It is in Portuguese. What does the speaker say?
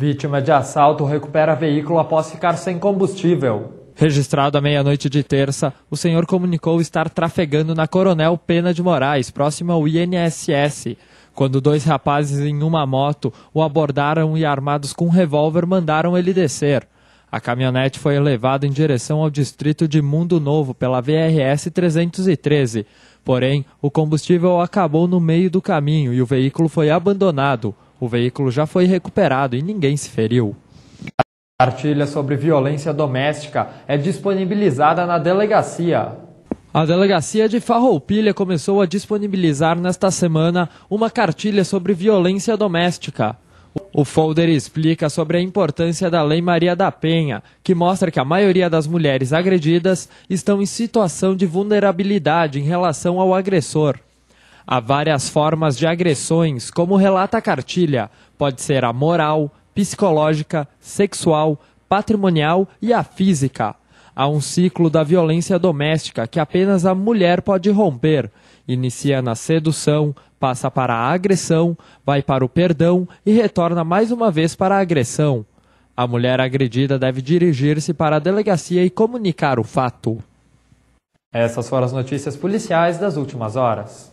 Vítima de assalto recupera veículo após ficar sem combustível. Registrado à meia-noite de terça, o senhor comunicou estar trafegando na Coronel Pena de Moraes, próximo ao INSS, quando dois rapazes em uma moto o abordaram e, armados com um revólver, mandaram ele descer. A caminhonete foi levada em direção ao distrito de Mundo Novo pela VRS 313. Porém, o combustível acabou no meio do caminho e o veículo foi abandonado. O veículo já foi recuperado e ninguém se feriu. A cartilha sobre violência doméstica é disponibilizada na delegacia. A delegacia de Farroupilha começou a disponibilizar nesta semana uma cartilha sobre violência doméstica. O folder explica sobre a importância da Lei Maria da Penha, que mostra que a maioria das mulheres agredidas estão em situação de vulnerabilidade em relação ao agressor. Há várias formas de agressões, como relata a cartilha. Pode ser a moral, psicológica, sexual, patrimonial e a física. Há um ciclo da violência doméstica que apenas a mulher pode romper. Inicia na sedução, passa para a agressão, vai para o perdão e retorna mais uma vez para a agressão. A mulher agredida deve dirigir-se para a delegacia e comunicar o fato. Essas foram as notícias policiais das últimas horas.